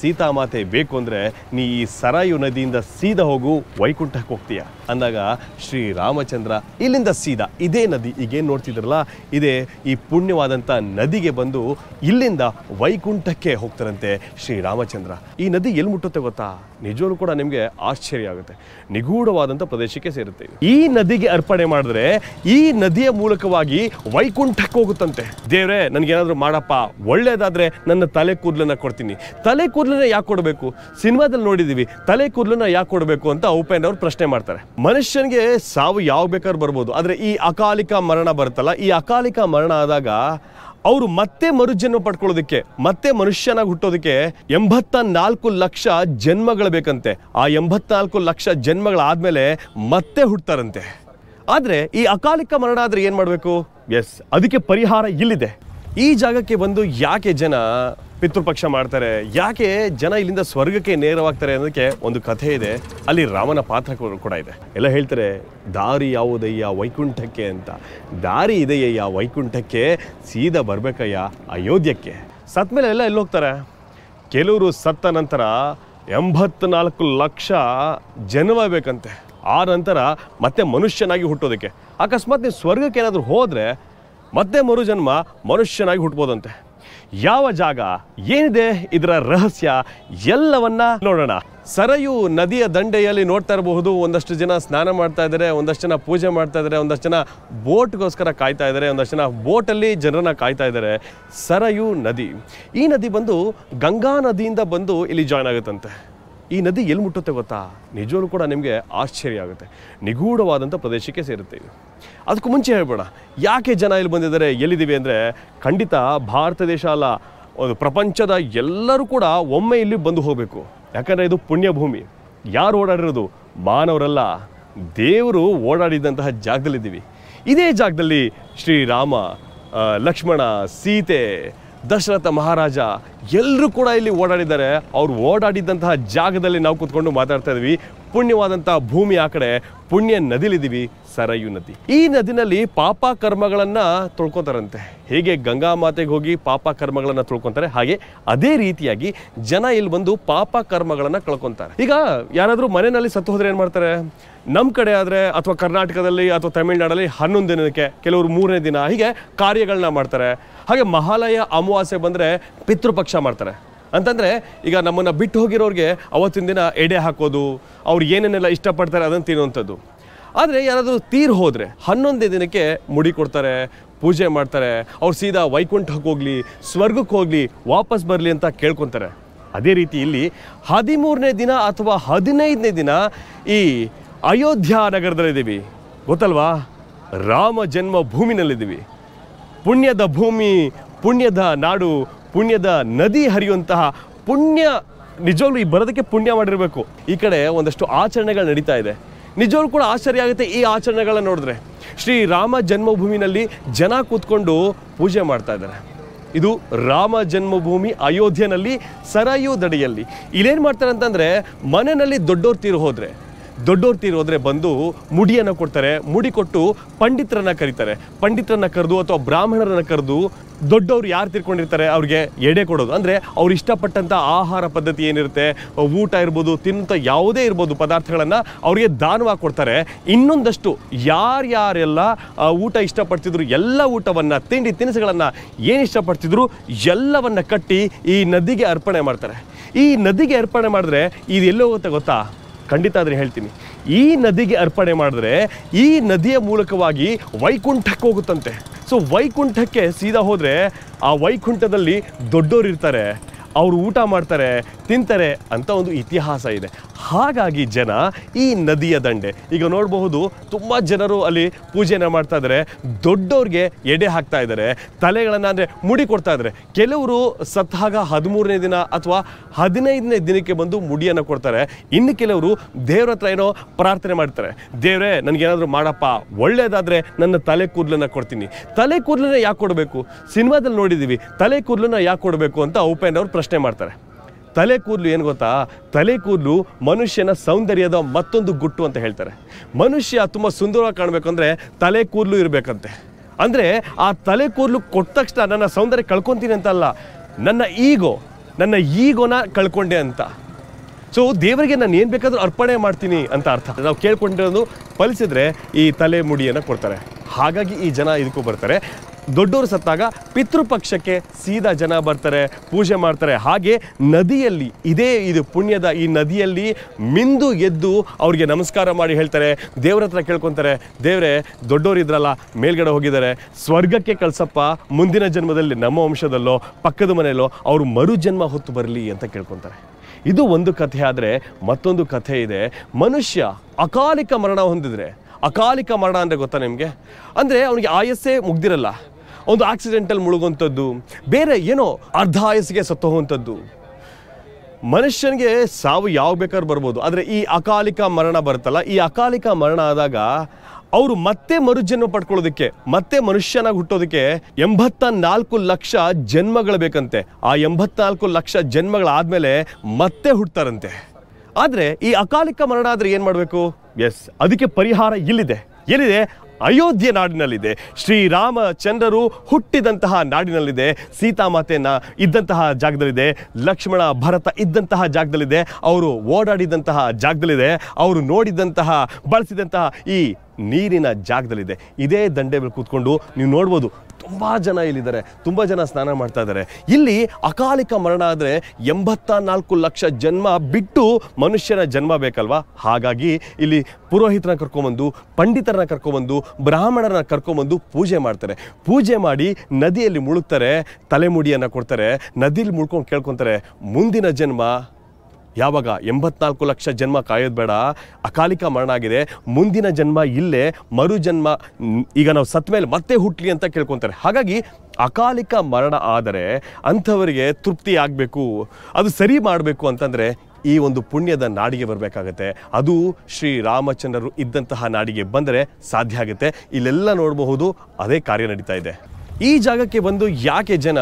ಸೀತಾಮಾತೆ ಬೇಕು ಅಂದರೆ ನೀ ಈ ಸರಾಯು ನದಿಯಿಂದ ಸೀದಾ ಹೋಗು ವೈಕುಂಠಕ್ಕೆ ಹೋಗ್ತೀಯ ಅಂದಾಗ ಶ್ರೀರಾಮಚಂದ್ರ ಇಲ್ಲಿಂದ ಸೀದಾ ಇದೇ ನದಿ ಈಗೇನು ನೋಡ್ತಿದ್ರಲ್ಲ ಇದೇ ಈ ಪುಣ್ಯವಾದಂಥ ನದಿಗೆ ಬಂದು ಇಲ್ಲಿಂದ ವೈಕುಂಠಕ್ಕೆ ಹೋಗ್ತಾರಂತೆ ಶ್ರೀರಾಮಚಂದ್ರ ಈ ನದಿ ಎಲ್ಲಿ ಮುಟ್ಟುತ್ತೆ ಗೊತ್ತಾ ನಿಜವೂ ಕೂಡ ನಿಮಗೆ ಆಶ್ಚರ್ಯ ಆಗುತ್ತೆ ನಿಗೂಢವಾದಂಥ ಪ್ರದೇಶಕ್ಕೆ ಸೇರುತ್ತೆ ಈ ನದಿಗೆ ಅರ್ಪಣೆ ಮಾಡಿದ್ರೆ ಈ ನದಿಯ ಮೂಲಕವಾಗಿ ವೈಕುಂಠಕ್ಕೆ ಹೋಗುತ್ತಂತೆ ದೇವ್ರೆ ನನಗೇನಾದರೂ ಮಾಡಪ್ಪ ಒಳ್ಳೇದಾದರೆ ನನ್ನ ತಲೆ ಕೂದಲನ್ನು ಕೊಡ್ತೀನಿ ತಲೆ ಕೂದಲನ್ನ ಯಾಕೆ ಕೊಡಬೇಕು ಸಿನಿಮಾದಲ್ಲಿ ನೋಡಿದ್ದೀವಿ ತಲೆ ಕೂದಲನ್ನ ಯಾಕೆ ಕೊಡಬೇಕು ಅಂತ ಉಪೇಂದ್ರ ಅವರು ಪ್ರಶ್ನೆ ಮಾಡ್ತಾರೆ ಮನುಷ್ಯನಿಗೆ ಸಾವು ಯಾವ ಬೇಕಾದ್ರೂ ಬರ್ಬೋದು ಆದರೆ ಈ ಅಕಾಲಿಕ ಮರಣ ಬರುತ್ತಲ್ಲ ಈ ಅಕಾಲಿಕ ಮರಣ ಆದಾಗ ಅವರು ಮತ್ತೆ ಮರುಜನ್ಮ ಪಡ್ಕೊಳ್ಳೋದಕ್ಕೆ ಮತ್ತೆ ಮನುಷ್ಯನಾಗಿ ಹುಟ್ಟೋದಕ್ಕೆ ಎಂಬತ್ತ ನಾಲ್ಕು ಲಕ್ಷ ಜನ್ಮಗಳು ಬೇಕಂತೆ ಆ ಎಂಬತ್ನಾಲ್ಕು ಲಕ್ಷ ಜನ್ಮಗಳಾದ್ಮೇಲೆ ಮತ್ತೆ ಹುಟ್ಟತಾರಂತೆ ಆದರೆ ಈ ಅಕಾಲಿಕ ಮರಣ ಆದರೆ ಏನು ಮಾಡಬೇಕು ಎಸ್ ಅದಕ್ಕೆ ಪರಿಹಾರ ಇಲ್ಲಿದೆ ಈ ಜಾಗಕ್ಕೆ ಬಂದು ಯಾಕೆ ಜನ ಪಿತೃಪಕ್ಷ ಮಾಡ್ತಾರೆ ಯಾಕೆ ಜನ ಇಲ್ಲಿಂದ ಸ್ವರ್ಗಕ್ಕೆ ನೇರವಾಗ್ತಾರೆ ಅನ್ನೋದಕ್ಕೆ ಒಂದು ಕಥೆ ಇದೆ ಅಲ್ಲಿ ರಾಮನ ಪಾತ್ರ ಕೂಡ ಇದೆ ಎಲ್ಲ ಹೇಳ್ತಾರೆ ದಾರಿ ಯಾವುದಯ್ಯ ವೈಕುಂಠಕ್ಕೆ ಅಂತ ದಾರಿ ಇದೆಯಯ್ಯ ವೈಕುಂಠಕ್ಕೆ ಸೀದಾ ಬರಬೇಕಯ್ಯ ಅಯೋಧ್ಯಕ್ಕೆ ಸತ್ ಮೇಲೆ ಎಲ್ಲ ಎಲ್ಲಿ ಹೋಗ್ತಾರೆ ಕೆಲವರು ಸತ್ತ ನಂತರ ಎಂಬತ್ನಾಲ್ಕು ಲಕ್ಷ ಬೇಕಂತೆ ಆ ನಂತರ ಮತ್ತೆ ಮನುಷ್ಯನಾಗಿ ಹುಟ್ಟೋದಕ್ಕೆ ಅಕಸ್ಮಾತ್ ನೀವು ಸ್ವರ್ಗಕ್ಕೆ ಏನಾದರೂ ಹೋದರೆ ಮತ್ತೆ ಮರುಜನ್ಮ ಮನುಷ್ಯನಾಗಿ ಹುಟ್ಬೋದಂತೆ ಯಾವ ಜಾಗ ಏನಿದೆ ಇದರ ರಹಸ್ಯ ಎಲ್ಲವನ್ನ ನೋಡೋಣ ಸರಯು ನದಿಯ ದಂಡೆಯಲ್ಲಿ ನೋಡ್ತಾ ಇರಬಹುದು ಒಂದಷ್ಟು ಜನ ಸ್ನಾನ ಮಾಡ್ತಾ ಇದ್ದಾರೆ ಒಂದಷ್ಟು ಜನ ಪೂಜೆ ಮಾಡ್ತಾ ಇದ್ದಾರೆ ಒಂದಷ್ಟು ಜನ ಬೋಟ್ಗೋಸ್ಕರ ಕಾಯ್ತಾ ಇದ್ದಾರೆ ಒಂದಷ್ಟು ಜನ ಬೋಟಲ್ಲಿ ಜನರನ್ನ ಕಾಯ್ತಾ ಇದ್ದಾರೆ ಸರಯು ನದಿ ಈ ನದಿ ಬಂದು ಗಂಗಾ ನದಿಯಿಂದ ಬಂದು ಇಲ್ಲಿ ಜಾಯ್ನ್ ಆಗುತ್ತಂತೆ ಈ ನದಿ ಎಲ್ಲಿ ಮುಟ್ಟುತ್ತೆ ಗೊತ್ತಾ ನಿಜವೂ ಕೂಡ ನಿಮಗೆ ಆಶ್ಚರ್ಯ ಆಗುತ್ತೆ ನಿಗೂಢವಾದಂಥ ಪ್ರದೇಶಕ್ಕೆ ಸೇರುತ್ತೆ ಇದು ಅದಕ್ಕೂ ಮುಂಚೆ ಹೇಳ್ಬೇಡ ಯಾಕೆ ಜನ ಇಲ್ಲಿ ಬಂದಿದ್ದಾರೆ ಎಲ್ಲಿದ್ದೀವಿ ಅಂದರೆ ಖಂಡಿತ ಭಾರತ ದೇಶ ಅಲ್ಲ ಒಂದು ಪ್ರಪಂಚದ ಎಲ್ಲರೂ ಕೂಡ ಒಮ್ಮೆ ಇಲ್ಲಿ ಬಂದು ಹೋಗಬೇಕು ಯಾಕಂದರೆ ಇದು ಪುಣ್ಯಭೂಮಿ ಯಾರು ಓಡಾಡಿರೋದು ಮಾನವರಲ್ಲ ದೇವರು ಓಡಾಡಿದಂತಹ ಜಾಗದಲ್ಲಿದ್ದೀವಿ ಇದೇ ಜಾಗದಲ್ಲಿ ಶ್ರೀರಾಮ ಲಕ್ಷ್ಮಣ ಸೀತೆ ದಶರಥ ಮಹಾರಾಜ ಎಲ್ಲರೂ ಕೂಡ ಇಲ್ಲಿ ಓಡಾಡಿದ್ದಾರೆ ಅವ್ರು ಓಡಾಡಿದ್ದಂತಹ ಜಾಗದಲ್ಲಿ ನಾವು ಕೂತ್ಕೊಂಡು ಮಾತಾಡ್ತಾ ಇದ್ವಿ ಪುಣ್ಯವಾದಂತಹ ಭೂಮಿ ಆ ಕಡೆ ಪುಣ್ಯ ನದಿಲಿದ್ದೀವಿ ಸರಯು ನದಿ ಈ ನದಿನಲ್ಲಿ ಪಾಪ ಕರ್ಮಗಳನ್ನು ತೊಳ್ಕೊತಾರಂತೆ ಹೇಗೆ ಗಂಗಾ ಮಾತೆಗೆ ಹೋಗಿ ಪಾಪ ಕರ್ಮಗಳನ್ನು ತೊಳ್ಕೊತಾರೆ ಹಾಗೆ ಅದೇ ರೀತಿಯಾಗಿ ಜನ ಇಲ್ಲಿ ಬಂದು ಪಾಪ ಕರ್ಮಗಳನ್ನು ಕಳ್ಕೊತಾರೆ ಈಗ ಯಾರಾದರೂ ಮನೆಯಲ್ಲಿ ಸತ್ತು ಹೋದ್ರೆ ಏನು ಮಾಡ್ತಾರೆ ನಮ್ಮ ಕಡೆ ಆದರೆ ಅಥವಾ ಕರ್ನಾಟಕದಲ್ಲಿ ಅಥವಾ ತಮಿಳುನಾಡಲ್ಲಿ ಹನ್ನೊಂದು ದಿನಕ್ಕೆ ಕೆಲವರು ಮೂರನೇ ದಿನ ಹೀಗೆ ಕಾರ್ಯಗಳನ್ನ ಮಾಡ್ತಾರೆ ಹಾಗೆ ಮಹಾಲಯ ಅಮಾವಾಸ್ಯೆ ಬಂದರೆ ಪಿತೃಪಕ್ಷ ಮಾಡ್ತಾರೆ ಅಂತಂದರೆ ಈಗ ನಮ್ಮನ್ನು ಬಿಟ್ಟು ಹೋಗಿರೋರಿಗೆ ಅವತ್ತಿನ ದಿನ ಎಡೆ ಹಾಕೋದು ಅವ್ರು ಏನೇನೆಲ್ಲ ಇಷ್ಟಪಡ್ತಾರೆ ಅದನ್ನು ತಿನ್ನುವಂಥದ್ದು ಆದರೆ ಯಾರಾದರೂ ತೀರ್ ಹೋದರೆ ಹನ್ನೊಂದೇ ದಿನಕ್ಕೆ ಮುಡಿ ಕೊಡ್ತಾರೆ ಪೂಜೆ ಮಾಡ್ತಾರೆ ಅವ್ರು ಸೀದಾ ವೈಕುಂಠಕ್ಕೆ ಹೋಗಲಿ ಸ್ವರ್ಗಕ್ಕೆ ಹೋಗಲಿ ವಾಪಸ್ ಬರಲಿ ಅಂತ ಕೇಳ್ಕೊತಾರೆ ಅದೇ ರೀತಿ ಇಲ್ಲಿ ಹದಿಮೂರನೇ ದಿನ ಅಥವಾ ಹದಿನೈದನೇ ದಿನ ಈ ಅಯೋಧ್ಯ ನಗರದಲ್ಲಿದ್ದೀವಿ ಗೊತ್ತಲ್ವಾ ರಾಮ ಜನ್ಮ ಭೂಮಿನಲ್ಲಿದ್ದೀವಿ ಪುಣ್ಯದ ಭೂಮಿ ಪುಣ್ಯದ ನಾಡು ಪುಣ್ಯದ ನದಿ ಹರಿಯುವಂತಹ ಪುಣ್ಯ ನಿಜವಾಗ್ಲೂ ಈ ಬರೋದಕ್ಕೆ ಪುಣ್ಯ ಮಾಡಿರಬೇಕು ಈ ಕಡೆ ಒಂದಷ್ಟು ಆಚರಣೆಗಳು ನಡೀತಾ ಇದೆ ನಿಜವಾಗ್ಲೂ ಕೂಡ ಆಶ್ಚರ್ಯ ಆಗುತ್ತೆ ಈ ಆಚರಣೆಗಳನ್ನ ನೋಡಿದ್ರೆ ಶ್ರೀರಾಮ ಜನ್ಮಭೂಮಿನಲ್ಲಿ ಜನ ಕೂತ್ಕೊಂಡು ಪೂಜೆ ಮಾಡ್ತಾ ಇದ್ದಾರೆ ಇದು ರಾಮ ಜನ್ಮಭೂಮಿ ಅಯೋಧ್ಯೆಯಲ್ಲಿ ಸರಾಯು ದಡಿಯಲ್ಲಿ ಇಲ್ಲೇನು ಮಾಡ್ತಾರೆ ಅಂತಂದರೆ ಮನೆಯಲ್ಲಿ ದೊಡ್ಡೋರು ತೀರು ಹೋದರೆ ದೊಡ್ಡವ್ರ ತೀರು ಹೋದರೆ ಬಂದು ಮುಡಿಯನ್ನು ಕೊಡ್ತಾರೆ ಮುಡಿ ಕೊಟ್ಟು ಪಂಡಿತರನ್ನು ಕರೀತಾರೆ ಪಂಡಿತರನ್ನು ಕರೆದು ಅಥವಾ ಬ್ರಾಹ್ಮಣರನ್ನು ಕರೆದು ದೊಡ್ಡವರು ಯಾರು ತಿರ್ಕೊಂಡಿರ್ತಾರೆ ಅವ್ರಿಗೆ ಎಡೆ ಕೊಡೋದು ಅಂದರೆ ಅವ್ರು ಇಷ್ಟಪಟ್ಟಂಥ ಆಹಾರ ಪದ್ಧತಿ ಏನಿರುತ್ತೆ ಊಟ ಇರ್ಬೋದು ತಿನ್ನಂಥ ಯಾವುದೇ ಇರ್ಬೋದು ಪದಾರ್ಥಗಳನ್ನು ಅವರಿಗೆ ದಾನವಾಗಿ ಕೊಡ್ತಾರೆ ಇನ್ನೊಂದಷ್ಟು ಯಾರ್ಯಾರೆಲ್ಲ ಊಟ ಇಷ್ಟಪಡ್ತಿದ್ರು ಎಲ್ಲ ಊಟವನ್ನು ತಿಂಡಿ ತಿನಿಸುಗಳನ್ನು ಏನು ಇಷ್ಟಪಡ್ತಿದ್ರು ಎಲ್ಲವನ್ನು ಕಟ್ಟಿ ಈ ನದಿಗೆ ಅರ್ಪಣೆ ಮಾಡ್ತಾರೆ ಈ ನದಿಗೆ ಅರ್ಪಣೆ ಮಾಡಿದ್ರೆ ಇದು ಎಲ್ಲೋ ಹೋಗುತ್ತೆ ಗೊತ್ತಾ ಖಂಡಿತ ಆದರೆ ಹೇಳ್ತೀನಿ ಈ ನದಿಗೆ ಅರ್ಪಣೆ ಮಾಡಿದ್ರೆ ಈ ನದಿಯ ಮೂಲಕವಾಗಿ ವೈಕುಂಠಕ್ಕೆ ಹೋಗುತ್ತಂತೆ ಸೊ ವೈಕುಂಠಕ್ಕೆ ಸೀದಾ ಹೋದರೆ ಆ ವೈಕುಂಠದಲ್ಲಿ ದೊಡ್ಡೋರು ಇರ್ತಾರೆ ಅವರು ಊಟ ಮಾಡ್ತಾರೆ ತಿಂತಾರೆ ಅಂತ ಒಂದು ಇತಿಹಾಸ ಇದೆ ಹಾಗಾಗಿ ಜನ ಈ ನದಿಯ ದಂಡೆ ಈಗ ನೋಡಬಹುದು ತುಂಬ ಜನರು ಅಲ್ಲಿ ಪೂಜೆಯನ್ನು ಮಾಡ್ತಾ ಇದ್ದಾರೆ ದೊಡ್ಡವ್ರಿಗೆ ಎಡೆ ಹಾಕ್ತಾ ಇದ್ದಾರೆ ತಲೆಗಳನ್ನು ಅಂದರೆ ಮುಡಿ ಕೊಡ್ತಾ ಇದ್ದಾರೆ ಕೆಲವರು ಸತ್ತಾಗ ಹದಿಮೂರನೇ ದಿನ ಅಥವಾ ಹದಿನೈದನೇ ದಿನಕ್ಕೆ ಬಂದು ಮುಡಿಯನ್ನು ಕೊಡ್ತಾರೆ ಇನ್ನು ಕೆಲವರು ದೇವ್ರ ಹತ್ರ ಏನೋ ಪ್ರಾರ್ಥನೆ ಮಾಡ್ತಾರೆ ದೇವರೇ ನನಗೇನಾದರೂ ಮಾಡಪ್ಪ ಒಳ್ಳೆಯದಾದರೆ ನನ್ನ ತಲೆ ಕೂದಲನ್ನು ಕೊಡ್ತೀನಿ ತಲೆ ಕೂದಲನ್ನ ಯಾಕೆ ಕೊಡಬೇಕು ಸಿನಿಮಾದಲ್ಲಿ ನೋಡಿದ್ದೀವಿ ತಲೆ ಕೂದಲನ್ನ ಯಾಕೆ ಕೊಡಬೇಕು ಅಂತ ಉಪೇಂದ್ರ ಅವರು ಪ್ರಶ್ನೆ ಮಾಡ್ತಾರೆ ತಲೆ ಕೂದಲು ಏನು ಗೊತ್ತಾ ತಲೆ ಕೂದಲು ಮನುಷ್ಯನ ಸೌಂದರ್ಯದ ಮತ್ತೊಂದು ಗುಟ್ಟು ಅಂತ ಹೇಳ್ತಾರೆ ಮನುಷ್ಯ ತುಂಬ ಸುಂದರವಾಗಿ ಕಾಣಬೇಕಂದ್ರೆ ತಲೆ ಕೂದಲು ಇರಬೇಕಂತೆ ಅಂದರೆ ಆ ತಲೆ ಕೂದಲು ಕೊಟ್ಟ ತಕ್ಷಣ ನನ್ನ ಸೌಂದರ್ಯ ಕಳ್ಕೊತೀನಿ ಅಂತಲ್ಲ ನನ್ನ ಈಗೋ ನನ್ನ ಈಗೋನ ಕಳ್ಕೊಂಡೆ ಅಂತ ಸೊ ದೇವರಿಗೆ ನಾನು ಏನು ಬೇಕಾದರೂ ಅರ್ಪಣೆ ಮಾಡ್ತೀನಿ ಅಂತ ಅರ್ಥ ನಾವು ಕೇಳ್ಕೊಂಡಿರೋದು ಫಲಿಸಿದ್ರೆ ಈ ತಲೆ ಮುಡಿಯನ್ನು ಕೊಡ್ತಾರೆ ಹಾಗಾಗಿ ಈ ಜನ ಇದಕ್ಕೂ ಬರ್ತಾರೆ ದೊಡ್ಡವರು ಸತ್ತಾಗ ಪಿತೃಪಕ್ಷಕ್ಕೆ ಸೀದಾ ಜನ ಬರ್ತಾರೆ ಪೂಜೆ ಮಾಡ್ತಾರೆ ಹಾಗೆ ನದಿಯಲ್ಲಿ ಇದೇ ಇದು ಪುಣ್ಯದ ಈ ನದಿಯಲ್ಲಿ ಮಿಂದು ಎದ್ದು ಅವ್ರಿಗೆ ನಮಸ್ಕಾರ ಮಾಡಿ ಹೇಳ್ತಾರೆ ದೇವ್ರ ಹತ್ರ ಕೇಳ್ಕೊತಾರೆ ದೇವರೇ ದೊಡ್ಡವರು ಇದ್ರಲ್ಲ ಮೇಲ್ಗಡೆ ಹೋಗಿದ್ದಾರೆ ಸ್ವರ್ಗಕ್ಕೆ ಕಳ್ಸಪ್ಪ ಮುಂದಿನ ಜನ್ಮದಲ್ಲಿ ನಮ್ಮ ವಂಶದಲ್ಲೋ ಪಕ್ಕದ ಮನೆಯಲ್ಲೋ ಅವರು ಮರುಜನ್ಮ ಹೊತ್ತು ಬರಲಿ ಅಂತ ಕೇಳ್ಕೊತಾರೆ ಇದು ಒಂದು ಕಥೆ ಆದರೆ ಮತ್ತೊಂದು ಕಥೆ ಇದೆ ಮನುಷ್ಯ ಅಕಾಲಿಕ ಮರಣ ಹೊಂದಿದರೆ ಅಕಾಲಿಕ ಮರಣ ಅಂದರೆ ಗೊತ್ತಾ ನಿಮಗೆ ಅಂದರೆ ಅವನಿಗೆ ಆಯಸ್ಸೇ ಮುಗ್ದಿರಲ್ಲ ಒಂದು ಆಕ್ಸಿಡೆಂಟಲ್ಲಿ ಮುಳುಗುವಂಥದ್ದು ಬೇರೆ ಏನೋ ಅರ್ಧ ಆಯಸ್ಸಿಗೆ ಸತ್ತು ಹೋಗುವಂಥದ್ದು ಮನುಷ್ಯನಿಗೆ ಸಾವು ಯಾವ ಬೇಕಾದ್ರೂ ಬರ್ಬೋದು ಆದರೆ ಈ ಅಕಾಲಿಕ ಮರಣ ಬರುತ್ತಲ್ಲ ಈ ಅಕಾಲಿಕ ಮರಣ ಆದಾಗ ಅವರು ಮತ್ತೆ ಮರುಜನ್ಮ ಪಡ್ಕೊಳ್ಳೋದಕ್ಕೆ ಮತ್ತೆ ಮನುಷ್ಯನಾಗಿ ಹುಟ್ಟೋದಕ್ಕೆ ಎಂಬತ್ತ ನಾಲ್ಕು ಲಕ್ಷ ಜನ್ಮಗಳು ಬೇಕಂತೆ ಆ ಎಂಬತ್ನಾಲ್ಕು ಲಕ್ಷ ಜನ್ಮಗಳಾದಮೇಲೆ ಮತ್ತೆ ಹುಟ್ಟಾರಂತೆ ಆದರೆ ಈ ಅಕಾಲಿಕ ಮರಣ ಆದರೆ ಏನು ಮಾಡಬೇಕು ಎಸ್ ಅದಕ್ಕೆ ಪರಿಹಾರ ಇಲ್ಲಿದೆ ಎಲ್ಲಿದೆ ಅಯೋಧ್ಯೆ ನಾಡಿನಲ್ಲಿದೆ ಶ್ರೀರಾಮಚಂದ್ರರು ಹುಟ್ಟಿದಂತಹ ನಾಡಿನಲ್ಲಿದೆ ಸೀತಾಮಾತೆಯನ್ನ ಇದ್ದಂತಹ ಜಾಗದಲ್ಲಿದೆ ಲಕ್ಷ್ಮಣ ಭರತ ಇದ್ದಂತಹ ಜಾಗದಲ್ಲಿದೆ ಅವರು ಓಡಾಡಿದಂತಹ ಜಾಗದಲ್ಲಿದೆ ಅವರು ನೋಡಿದಂತಹ ಬಳಸಿದಂತಹ ಈ ನೀರಿನ ಜಾಗದಲ್ಲಿದೆ ಇದೇ ದಂಡೆ ಮೇಲೆ ಕೂತ್ಕೊಂಡು ನೀವು ನೋಡ್ಬೋದು ತುಂಬ ಜನ ಇಲ್ಲಿದ್ದಾರೆ ತುಂಬ ಜನ ಸ್ನಾನ ಮಾಡ್ತಾ ಇದ್ದಾರೆ ಇಲ್ಲಿ ಅಕಾಲಿಕ ಮರಣ ಆದರೆ ಎಂಬತ್ತ ನಾಲ್ಕು ಲಕ್ಷ ಜನ್ಮ ಬಿಟ್ಟು ಮನುಷ್ಯನ ಜನ್ಮ ಬೇಕಲ್ವಾ ಹಾಗಾಗಿ ಇಲ್ಲಿ ಪುರೋಹಿತರನ್ನ ಕರ್ಕೊಂಬಂದು ಪಂಡಿತರನ್ನ ಕರ್ಕೊಂಬಂದು ಬ್ರಾಹ್ಮಣರನ್ನ ಕರ್ಕೊಂಬಂದು ಪೂಜೆ ಮಾಡ್ತಾರೆ ಪೂಜೆ ಮಾಡಿ ನದಿಯಲ್ಲಿ ಮುಳುಗ್ತಾರೆ ತಲೆಮುಡಿಯನ್ನು ಕೊಡ್ತಾರೆ ನದಿಯಲ್ಲಿ ಮುಳ್ಕೊಂಡು ಕೇಳ್ಕೊತಾರೆ ಮುಂದಿನ ಜನ್ಮ ಯಾವಾಗ ಎಂಬತ್ನಾಲ್ಕು ಲಕ್ಷ ಜನ್ಮ ಕಾಯೋದು ಬೇಡ ಅಕಾಲಿಕ ಮರಣ ಆಗಿದೆ ಮುಂದಿನ ಜನ್ಮ ಇಲ್ಲೇ ಮರು ಜನ್ಮ ಈಗ ನಾವು ಸತ್ ಮೇಲೆ ಮತ್ತೆ ಹುಟ್ಟಲಿ ಅಂತ ಕೇಳ್ಕೊತಾರೆ ಹಾಗಾಗಿ ಅಕಾಲಿಕ ಮರಣ ಆದರೆ ಅಂಥವರಿಗೆ ತೃಪ್ತಿ ಆಗಬೇಕು ಅದು ಸರಿ ಮಾಡಬೇಕು ಅಂತಂದರೆ ಈ ಒಂದು ಪುಣ್ಯದ ನಾಡಿಗೆ ಬರಬೇಕಾಗತ್ತೆ ಅದು ಶ್ರೀರಾಮಚಂದ್ರರು ಇದ್ದಂತಹ ನಾಡಿಗೆ ಬಂದರೆ ಸಾಧ್ಯ ಆಗುತ್ತೆ ಇಲ್ಲೆಲ್ಲ ನೋಡಬಹುದು ಅದೇ ಕಾರ್ಯ ನಡೀತಾ ಇದೆ ಈ ಜಾಗಕ್ಕೆ ಬಂದು ಯಾಕೆ ಜನ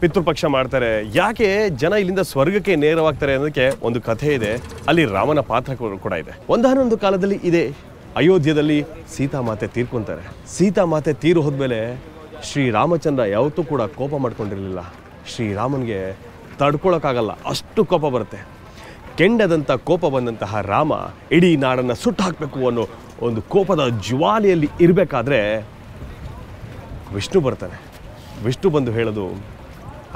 ಪಿತೃಪಕ್ಷ ಮಾಡ್ತಾರೆ ಯಾಕೆ ಜನ ಇಲ್ಲಿಂದ ಸ್ವರ್ಗಕ್ಕೆ ನೇರವಾಗ್ತಾರೆ ಅನ್ನೋದಕ್ಕೆ ಒಂದು ಕಥೆ ಇದೆ ಅಲ್ಲಿ ರಾಮನ ಪಾತ್ರ ಕೂಡ ಇದೆ ಒಂದಾನೊಂದು ಕಾಲದಲ್ಲಿ ಇದೆ ಅಯೋಧ್ಯೆಯಲ್ಲಿ ಸೀತಾಮಾತೆ ತೀರ್ಕೊಂತಾರೆ ಸೀತಾಮಾತೆ ತೀರು ಹೋದ್ಮೇಲೆ ಶ್ರೀರಾಮಚಂದ್ರ ಯಾವತ್ತೂ ಕೂಡ ಕೋಪ ಮಾಡ್ಕೊಂಡಿರಲಿಲ್ಲ ಶ್ರೀರಾಮನಿಗೆ ತಡ್ಕೊಳಕ್ಕಾಗಲ್ಲ ಅಷ್ಟು ಕೋಪ ಬರುತ್ತೆ ಕೆಂಡದಂಥ ಕೋಪ ಬಂದಂತಹ ರಾಮ ಇಡೀ ನಾಡನ್ನು ಸುಟ್ಟು ಹಾಕಬೇಕು ಅನ್ನೋ ಒಂದು ಕೋಪದ ಜ್ವಾಲೆಯಲ್ಲಿ ಇರಬೇಕಾದ್ರೆ ವಿಷ್ಣು ಬರ್ತಾನೆ ವಿಷ್ಣು ಬಂದು ಹೇಳೋದು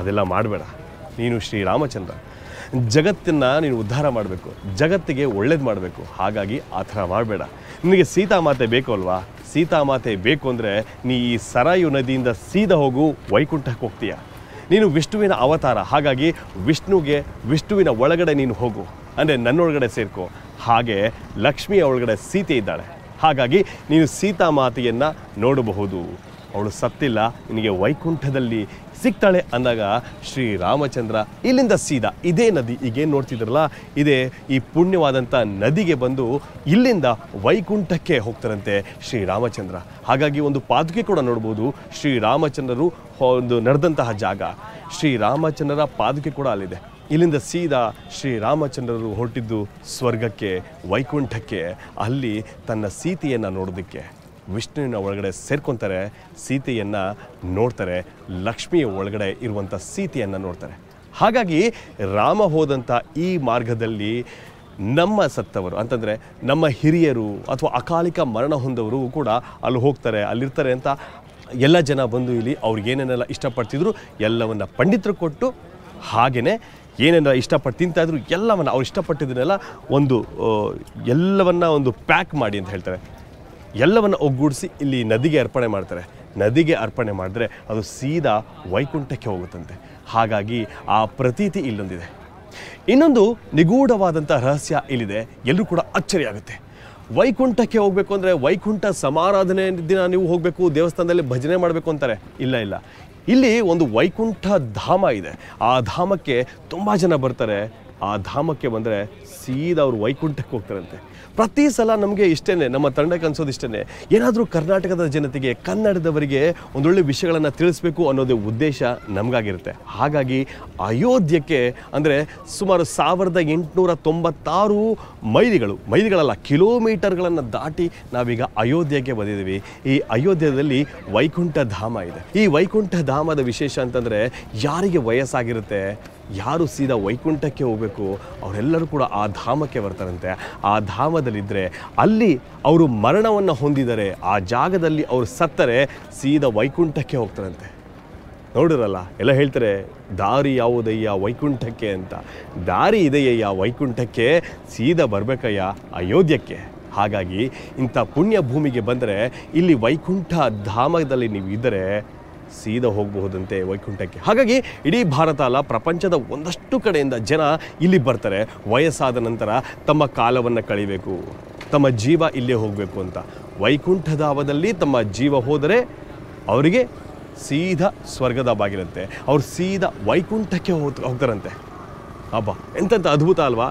ಅದೆಲ್ಲ ಮಾಡಬೇಡ ನೀನು ಶ್ರೀರಾಮಚಂದ್ರ ಜಗತ್ತನ್ನು ನೀನು ಉದ್ಧಾರ ಮಾಡಬೇಕು ಜಗತ್ತಿಗೆ ಒಳ್ಳೇದು ಮಾಡಬೇಕು ಹಾಗಾಗಿ ಆ ಥರ ಮಾಡಬೇಡ ನಿನಗೆ ಸೀತಾಮಾತೆ ಬೇಕು ಅಲ್ವಾ ಸೀತಾಮಾತೆ ಬೇಕು ಅಂದರೆ ನೀ ಈ ಸರಾಯು ನದಿಯಿಂದ ಸೀದಾ ಹೋಗು ವೈಕುಂಠಕ್ಕೆ ಹೋಗ್ತೀಯ ನೀನು ವಿಷ್ಣುವಿನ ಅವತಾರ ಹಾಗಾಗಿ ವಿಷ್ಣುವಿಗೆ ವಿಷ್ಣುವಿನ ಒಳಗಡೆ ನೀನು ಹೋಗು ಅಂದರೆ ನನ್ನೊಳಗಡೆ ಸೇರ್ಕೋ ಹಾಗೆ ಲಕ್ಷ್ಮಿಯ ಒಳಗಡೆ ಸೀತೆ ಇದ್ದಾಳೆ ಹಾಗಾಗಿ ನೀನು ಸೀತಾಮಾತೆಯನ್ನು ನೋಡಬಹುದು ಅವಳು ಸತ್ತಿಲ್ಲ ನಿನಗೆ ವೈಕುಂಠದಲ್ಲಿ ಸಿಗ್ತಾಳೆ ಅಂದಾಗ ಶ್ರೀರಾಮಚಂದ್ರ ಇಲ್ಲಿಂದ ಸೀದಾ ಇದೇ ನದಿ ಈಗೇನು ನೋಡ್ತಿದ್ರಲ್ಲ ಇದೇ ಈ ಪುಣ್ಯವಾದಂಥ ನದಿಗೆ ಬಂದು ಇಲ್ಲಿಂದ ವೈಕುಂಠಕ್ಕೆ ಹೋಗ್ತಾರಂತೆ ಶ್ರೀರಾಮಚಂದ್ರ ಹಾಗಾಗಿ ಒಂದು ಪಾದುಕೆ ಕೂಡ ನೋಡ್ಬೋದು ಶ್ರೀರಾಮಚಂದ್ರರು ಒಂದು ನಡೆದಂತಹ ಜಾಗ ಶ್ರೀರಾಮಚಂದ್ರರ ಪಾದುಕೆ ಕೂಡ ಅಲ್ಲಿದೆ ಇಲ್ಲಿಂದ ಸೀದಾ ಶ್ರೀರಾಮಚಂದ್ರರು ಹೊರಟಿದ್ದು ಸ್ವರ್ಗಕ್ಕೆ ವೈಕುಂಠಕ್ಕೆ ಅಲ್ಲಿ ತನ್ನ ಸೀತೆಯನ್ನು ನೋಡೋದಕ್ಕೆ ವಿಷ್ಣುವಿನ ಒಳಗಡೆ ಸೇರ್ಕೊತಾರೆ ಸೀತೆಯನ್ನು ನೋಡ್ತಾರೆ ಲಕ್ಷ್ಮಿಯ ಒಳಗಡೆ ಇರುವಂಥ ಸೀತೆಯನ್ನು ನೋಡ್ತಾರೆ ಹಾಗಾಗಿ ರಾಮ ಹೋದಂಥ ಈ ಮಾರ್ಗದಲ್ಲಿ ನಮ್ಮ ಸತ್ತವರು ಅಂತಂದರೆ ನಮ್ಮ ಹಿರಿಯರು ಅಥವಾ ಅಕಾಲಿಕ ಮರಣ ಹೊಂದವರು ಕೂಡ ಅಲ್ಲಿ ಹೋಗ್ತಾರೆ ಅಲ್ಲಿರ್ತಾರೆ ಅಂತ ಎಲ್ಲ ಜನ ಬಂದು ಇಲ್ಲಿ ಅವ್ರಿಗೆ ಏನೇನೆಲ್ಲ ಇಷ್ಟಪಡ್ತಿದ್ರು ಎಲ್ಲವನ್ನು ಪಂಡಿತರು ಕೊಟ್ಟು ಹಾಗೆಯೇ ಏನೇನೆಲ್ಲ ಇಷ್ಟಪಟ್ಟು ತಿಂತಾಯಿದ್ರು ಎಲ್ಲವನ್ನು ಅವ್ರು ಇಷ್ಟಪಟ್ಟಿದ್ದನ್ನೆಲ್ಲ ಒಂದು ಎಲ್ಲವನ್ನು ಒಂದು ಪ್ಯಾಕ್ ಮಾಡಿ ಅಂತ ಹೇಳ್ತಾರೆ ಎಲ್ಲವನ್ನು ಒಗ್ಗೂಡಿಸಿ ಇಲ್ಲಿ ನದಿಗೆ ಅರ್ಪಣೆ ಮಾಡ್ತಾರೆ ನದಿಗೆ ಅರ್ಪಣೆ ಮಾಡಿದ್ರೆ ಅದು ಸೀದಾ ವೈಕುಂಠಕ್ಕೆ ಹೋಗುತ್ತಂತೆ ಹಾಗಾಗಿ ಆ ಪ್ರತೀತಿ ಇಲ್ಲೊಂದಿದೆ ಇನ್ನೊಂದು ನಿಗೂಢವಾದಂಥ ರಹಸ್ಯ ಇಲ್ಲಿದೆ ಎಲ್ಲರೂ ಕೂಡ ಅಚ್ಚರಿಯಾಗುತ್ತೆ ವೈಕುಂಠಕ್ಕೆ ಹೋಗಬೇಕು ಅಂದರೆ ವೈಕುಂಠ ಸಮಾರಾಧನೆ ದಿನ ನೀವು ಹೋಗಬೇಕು ದೇವಸ್ಥಾನದಲ್ಲಿ ಭಜನೆ ಮಾಡಬೇಕು ಅಂತಾರೆ ಇಲ್ಲ ಇಲ್ಲ ಇಲ್ಲಿ ಒಂದು ವೈಕುಂಠ ಧಾಮ ಇದೆ ಆ ಧಾಮಕ್ಕೆ ತುಂಬ ಜನ ಬರ್ತಾರೆ ಆ ಧಾಮಕ್ಕೆ ಬಂದರೆ ಸೀದಾ ಅವರು ವೈಕುಂಠಕ್ಕೆ ಹೋಗ್ತಾರಂತೆ ಪ್ರತಿ ಸಲ ನಮಗೆ ಇಷ್ಟೇ ನಮ್ಮ ತಂಡಕ್ಕೆ ಅನಿಸೋದು ಇಷ್ಟೇ ಏನಾದರೂ ಕರ್ನಾಟಕದ ಜನತೆಗೆ ಕನ್ನಡದವರಿಗೆ ಒಂದೊಳ್ಳೆ ವಿಷಯಗಳನ್ನು ತಿಳಿಸ್ಬೇಕು ಅನ್ನೋದೇ ಉದ್ದೇಶ ನಮಗಾಗಿರುತ್ತೆ ಹಾಗಾಗಿ ಅಯೋಧ್ಯಕ್ಕೆ ಅಂದರೆ ಸುಮಾರು ಸಾವಿರದ ಎಂಟುನೂರ ತೊಂಬತ್ತಾರು ಮೈಲಿಗಳು ಮೈಲಿಗಳಲ್ಲ ಕಿಲೋಮೀಟರ್ಗಳನ್ನು ದಾಟಿ ನಾವೀಗ ಅಯೋಧ್ಯೆಗೆ ಬಂದಿದ್ದೀವಿ ಈ ಅಯೋಧ್ಯದಲ್ಲಿ ವೈಕುಂಠ ಧಾಮ ಇದೆ ಈ ವೈಕುಂಠ ಧಾಮದ ವಿಶೇಷ ಅಂತಂದರೆ ಯಾರಿಗೆ ವಯಸ್ಸಾಗಿರುತ್ತೆ ಯಾರು ಸೀದಾ ವೈಕುಂಠಕ್ಕೆ ಹೋಗಬೇಕು ಅವರೆಲ್ಲರೂ ಕೂಡ ಆ ಧಾಮಕ್ಕೆ ಬರ್ತಾರಂತೆ ಆ ಧಾಮದಲ್ಲಿದ್ದರೆ ಅಲ್ಲಿ ಅವರು ಮರಣವನ್ನು ಹೊಂದಿದರೆ ಆ ಜಾಗದಲ್ಲಿ ಅವರು ಸತ್ತರೆ ಸೀದಾ ವೈಕುಂಠಕ್ಕೆ ಹೋಗ್ತಾರಂತೆ ನೋಡಿರಲ್ಲ ಎಲ್ಲ ಹೇಳ್ತಾರೆ ದಾರಿ ಯಾವುದಯ್ಯ ವೈಕುಂಠಕ್ಕೆ ಅಂತ ದಾರಿ ಇದೆಯಯ್ಯ ವೈಕುಂಠಕ್ಕೆ ಸೀದಾ ಬರಬೇಕಯ್ಯ ಅಯೋಧ್ಯಕ್ಕೆ ಹಾಗಾಗಿ ಇಂಥ ಪುಣ್ಯ ಭೂಮಿಗೆ ಬಂದರೆ ಇಲ್ಲಿ ವೈಕುಂಠ ಧಾಮದಲ್ಲಿ ನೀವು ಇದ್ದರೆ ಸೀದಾ ಹೋಗಬಹುದಂತೆ ವೈಕುಂಠಕ್ಕೆ ಹಾಗಾಗಿ ಇಡೀ ಭಾರತ ಅಲ್ಲ ಪ್ರಪಂಚದ ಒಂದಷ್ಟು ಕಡೆಯಿಂದ ಜನ ಇಲ್ಲಿ ಬರ್ತಾರೆ ವಯಸ್ಸಾದ ನಂತರ ತಮ್ಮ ಕಾಲವನ್ನು ಕಳಿಬೇಕು ತಮ್ಮ ಜೀವ ಇಲ್ಲೇ ಹೋಗಬೇಕು ಅಂತ ವೈಕುಂಠಧಾವದಲ್ಲಿ ತಮ್ಮ ಜೀವ ಹೋದರೆ ಅವರಿಗೆ ಸೀದಾ ಸ್ವರ್ಗದ ಬಾಗಿರುತ್ತೆ ಅವ್ರು ಸೀದಾ ವೈಕುಂಠಕ್ಕೆ ಹೋಗ್ತಾರಂತೆ ಅಬ್ಬಾ ಎಂತಂತ ಅದ್ಭುತ ಅಲ್ವಾ